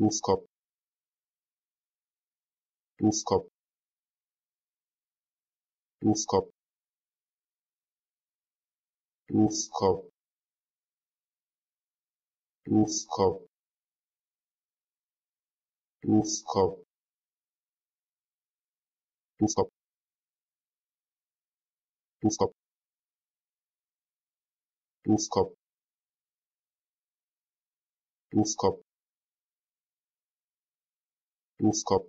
узко узко узко узко узко узко узко узко узко узко Duschkopf